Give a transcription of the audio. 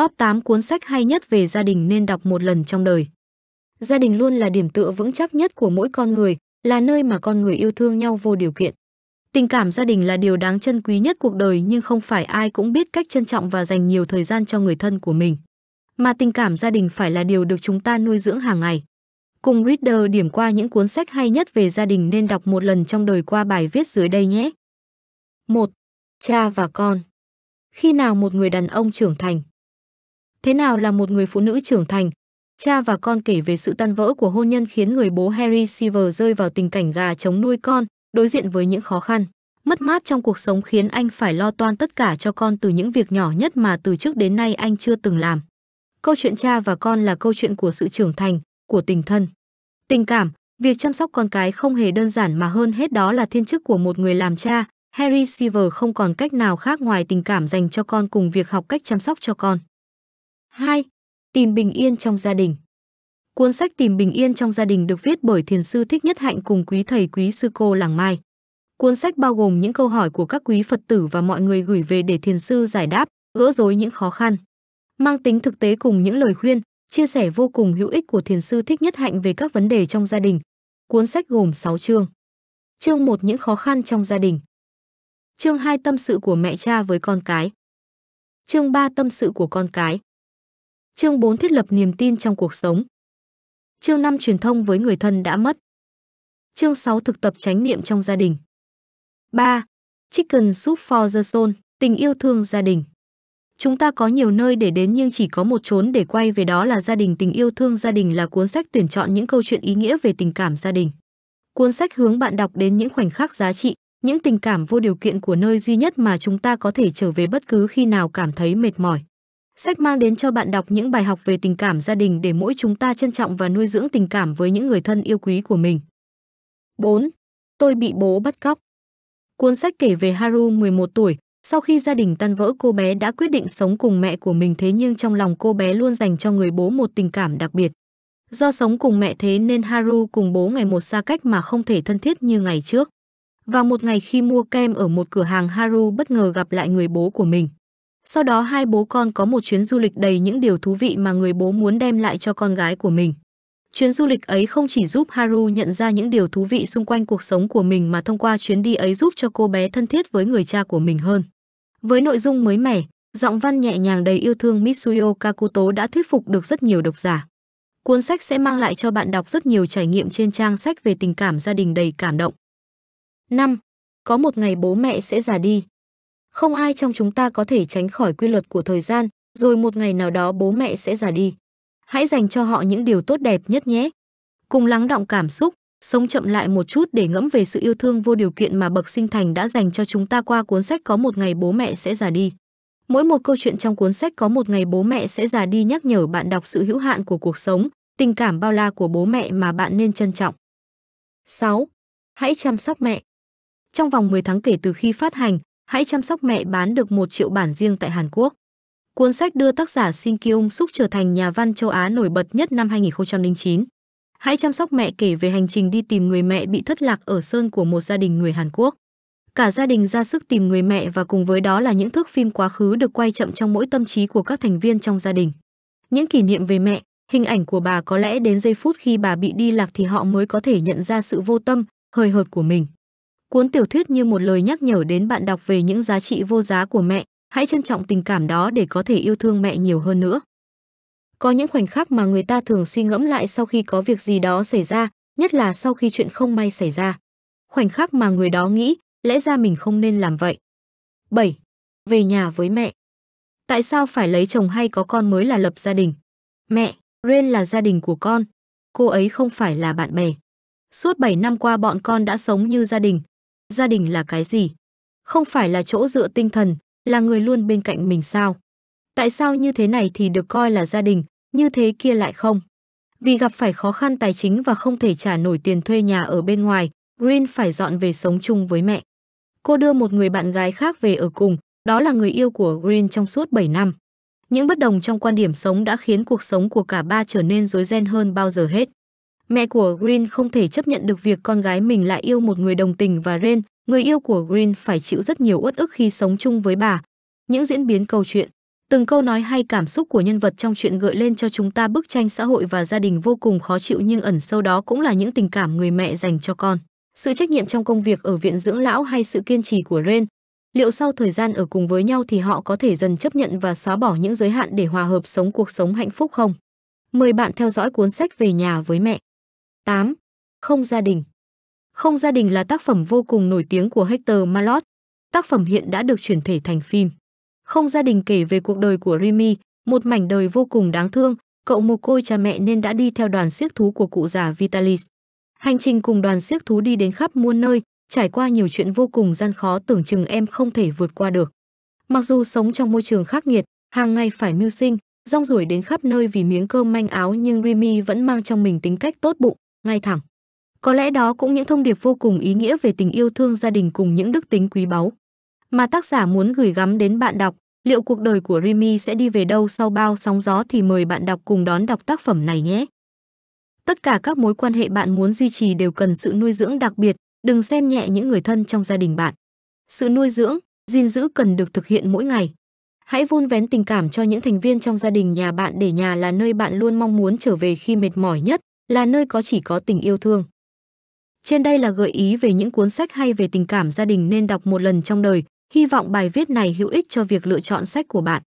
Top 8 cuốn sách hay nhất về gia đình nên đọc một lần trong đời. Gia đình luôn là điểm tựa vững chắc nhất của mỗi con người, là nơi mà con người yêu thương nhau vô điều kiện. Tình cảm gia đình là điều đáng trân quý nhất cuộc đời nhưng không phải ai cũng biết cách trân trọng và dành nhiều thời gian cho người thân của mình. Mà tình cảm gia đình phải là điều được chúng ta nuôi dưỡng hàng ngày. Cùng Reader điểm qua những cuốn sách hay nhất về gia đình nên đọc một lần trong đời qua bài viết dưới đây nhé. 1. Cha và con Khi nào một người đàn ông trưởng thành, Thế nào là một người phụ nữ trưởng thành? Cha và con kể về sự tan vỡ của hôn nhân khiến người bố Harry Silver rơi vào tình cảnh gà chống nuôi con, đối diện với những khó khăn. Mất mát trong cuộc sống khiến anh phải lo toan tất cả cho con từ những việc nhỏ nhất mà từ trước đến nay anh chưa từng làm. Câu chuyện cha và con là câu chuyện của sự trưởng thành, của tình thân. Tình cảm, việc chăm sóc con cái không hề đơn giản mà hơn hết đó là thiên chức của một người làm cha. Harry Silver không còn cách nào khác ngoài tình cảm dành cho con cùng việc học cách chăm sóc cho con. 2. Tìm bình yên trong gia đình. Cuốn sách Tìm bình yên trong gia đình được viết bởi thiền sư Thích Nhất Hạnh cùng quý thầy quý sư cô làng Mai. Cuốn sách bao gồm những câu hỏi của các quý Phật tử và mọi người gửi về để thiền sư giải đáp, gỡ rối những khó khăn. Mang tính thực tế cùng những lời khuyên, chia sẻ vô cùng hữu ích của thiền sư Thích Nhất Hạnh về các vấn đề trong gia đình. Cuốn sách gồm 6 chương. Chương 1 Những khó khăn trong gia đình. Chương 2 Tâm sự của mẹ cha với con cái. Chương 3 Tâm sự của con cái. Chương 4 thiết lập niềm tin trong cuộc sống. Chương 5 truyền thông với người thân đã mất. Chương 6 thực tập chánh niệm trong gia đình. 3. Chicken soup for the soul, tình yêu thương gia đình. Chúng ta có nhiều nơi để đến nhưng chỉ có một chốn để quay về đó là gia đình. Tình yêu thương gia đình là cuốn sách tuyển chọn những câu chuyện ý nghĩa về tình cảm gia đình. Cuốn sách hướng bạn đọc đến những khoảnh khắc giá trị, những tình cảm vô điều kiện của nơi duy nhất mà chúng ta có thể trở về bất cứ khi nào cảm thấy mệt mỏi. Sách mang đến cho bạn đọc những bài học về tình cảm gia đình để mỗi chúng ta trân trọng và nuôi dưỡng tình cảm với những người thân yêu quý của mình. 4. Tôi bị bố bắt cóc. Cuốn sách kể về Haru 11 tuổi, sau khi gia đình tan vỡ cô bé đã quyết định sống cùng mẹ của mình thế nhưng trong lòng cô bé luôn dành cho người bố một tình cảm đặc biệt. Do sống cùng mẹ thế nên Haru cùng bố ngày một xa cách mà không thể thân thiết như ngày trước. Vào một ngày khi mua kem ở một cửa hàng Haru bất ngờ gặp lại người bố của mình. Sau đó hai bố con có một chuyến du lịch đầy những điều thú vị mà người bố muốn đem lại cho con gái của mình. Chuyến du lịch ấy không chỉ giúp Haru nhận ra những điều thú vị xung quanh cuộc sống của mình mà thông qua chuyến đi ấy giúp cho cô bé thân thiết với người cha của mình hơn. Với nội dung mới mẻ, giọng văn nhẹ nhàng đầy yêu thương Mitsuyo Kakuto đã thuyết phục được rất nhiều độc giả. Cuốn sách sẽ mang lại cho bạn đọc rất nhiều trải nghiệm trên trang sách về tình cảm gia đình đầy cảm động. 5. Có một ngày bố mẹ sẽ già đi. Không ai trong chúng ta có thể tránh khỏi quy luật của thời gian, rồi một ngày nào đó bố mẹ sẽ già đi. Hãy dành cho họ những điều tốt đẹp nhất nhé. Cùng lắng động cảm xúc, sống chậm lại một chút để ngẫm về sự yêu thương vô điều kiện mà bậc sinh thành đã dành cho chúng ta qua cuốn sách có một ngày bố mẹ sẽ già đi. Mỗi một câu chuyện trong cuốn sách có một ngày bố mẹ sẽ già đi nhắc nhở bạn đọc sự hữu hạn của cuộc sống, tình cảm bao la của bố mẹ mà bạn nên trân trọng. 6. Hãy chăm sóc mẹ. Trong vòng 10 tháng kể từ khi phát hành, Hãy chăm sóc mẹ bán được một triệu bản riêng tại Hàn Quốc. Cuốn sách đưa tác giả Shin Kyung Suk trở thành nhà văn châu Á nổi bật nhất năm 2009. Hãy chăm sóc mẹ kể về hành trình đi tìm người mẹ bị thất lạc ở sơn của một gia đình người Hàn Quốc. Cả gia đình ra sức tìm người mẹ và cùng với đó là những thước phim quá khứ được quay chậm trong mỗi tâm trí của các thành viên trong gia đình. Những kỷ niệm về mẹ, hình ảnh của bà có lẽ đến giây phút khi bà bị đi lạc thì họ mới có thể nhận ra sự vô tâm, hời hợt của mình. Cuốn tiểu thuyết như một lời nhắc nhở đến bạn đọc về những giá trị vô giá của mẹ, hãy trân trọng tình cảm đó để có thể yêu thương mẹ nhiều hơn nữa. Có những khoảnh khắc mà người ta thường suy ngẫm lại sau khi có việc gì đó xảy ra, nhất là sau khi chuyện không may xảy ra. Khoảnh khắc mà người đó nghĩ, lẽ ra mình không nên làm vậy. 7. Về nhà với mẹ. Tại sao phải lấy chồng hay có con mới là lập gia đình? Mẹ, Ren là gia đình của con, cô ấy không phải là bạn bè. Suốt 7 năm qua bọn con đã sống như gia đình, gia đình là cái gì? Không phải là chỗ dựa tinh thần, là người luôn bên cạnh mình sao? Tại sao như thế này thì được coi là gia đình, như thế kia lại không? Vì gặp phải khó khăn tài chính và không thể trả nổi tiền thuê nhà ở bên ngoài, Green phải dọn về sống chung với mẹ. Cô đưa một người bạn gái khác về ở cùng, đó là người yêu của Green trong suốt 7 năm. Những bất đồng trong quan điểm sống đã khiến cuộc sống của cả ba trở nên rối ren hơn bao giờ hết. Mẹ của Green không thể chấp nhận được việc con gái mình lại yêu một người đồng tình và Ren, người yêu của Green phải chịu rất nhiều uất ức khi sống chung với bà. Những diễn biến câu chuyện, từng câu nói hay cảm xúc của nhân vật trong chuyện gợi lên cho chúng ta bức tranh xã hội và gia đình vô cùng khó chịu nhưng ẩn sâu đó cũng là những tình cảm người mẹ dành cho con. Sự trách nhiệm trong công việc ở viện dưỡng lão hay sự kiên trì của Ren, liệu sau thời gian ở cùng với nhau thì họ có thể dần chấp nhận và xóa bỏ những giới hạn để hòa hợp sống cuộc sống hạnh phúc không? Mời bạn theo dõi cuốn sách về nhà với mẹ. 8. Không gia đình Không gia đình là tác phẩm vô cùng nổi tiếng của Hector Malot. Tác phẩm hiện đã được chuyển thể thành phim. Không gia đình kể về cuộc đời của Remy, một mảnh đời vô cùng đáng thương, cậu mồ côi cha mẹ nên đã đi theo đoàn siếc thú của cụ già Vitalis. Hành trình cùng đoàn siếc thú đi đến khắp muôn nơi, trải qua nhiều chuyện vô cùng gian khó tưởng chừng em không thể vượt qua được. Mặc dù sống trong môi trường khắc nghiệt, hàng ngày phải mưu sinh, rong ruổi đến khắp nơi vì miếng cơm manh áo nhưng Remy vẫn mang trong mình tính cách tốt bụng, ngay thẳng. Có lẽ đó cũng những thông điệp vô cùng ý nghĩa về tình yêu thương gia đình cùng những đức tính quý báu mà tác giả muốn gửi gắm đến bạn đọc. Liệu cuộc đời của Remy sẽ đi về đâu sau bao sóng gió thì mời bạn đọc cùng đón đọc tác phẩm này nhé. Tất cả các mối quan hệ bạn muốn duy trì đều cần sự nuôi dưỡng đặc biệt, đừng xem nhẹ những người thân trong gia đình bạn. Sự nuôi dưỡng, gìn giữ cần được thực hiện mỗi ngày. Hãy vun vén tình cảm cho những thành viên trong gia đình nhà bạn để nhà là nơi bạn luôn mong muốn trở về khi mệt mỏi nhất, là nơi có chỉ có tình yêu thương. Trên đây là gợi ý về những cuốn sách hay về tình cảm gia đình nên đọc một lần trong đời, hy vọng bài viết này hữu ích cho việc lựa chọn sách của bạn.